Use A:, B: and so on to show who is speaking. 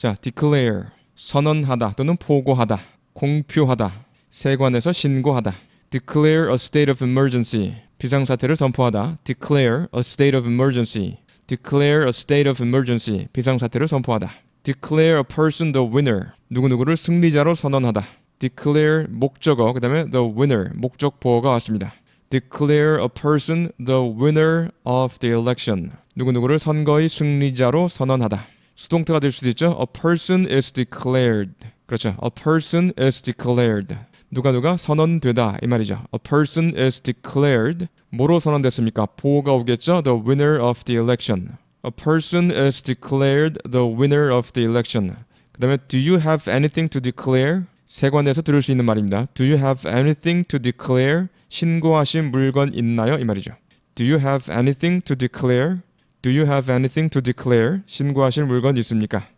A: 자, declare 선언하다 또는 보고하다, 공표하다, 세관에서 신고하다. declare a state of emergency 비상 사태를 선포하다. declare a state of emergency declare a state of emergency 비상 사태를 선포하다. declare a person the winner 누구누구를 승리자로 선언하다. declare 목적어 그다음에 the winner 목적 보어가 왔습니다. declare a person the winner of the election 누구누구를 선거의 승리자로 선언하다. 수동태가 될 수도 있죠. A person is declared. 그렇죠. A person is declared. 누가 누가 선언되다 이 말이죠. A person is declared. 뭐로 선언됐습니까? 보호가 오겠죠. The winner of the election. A person is declared the winner of the election. 그 다음에 do you have anything to declare? 세관에서 들을 수 있는 말입니다. Do you have anything to declare? 신고하신 물건 있나요? 이 말이죠. Do you have anything to declare? Do you have anything to declare? 신고하실 물건 있습니까?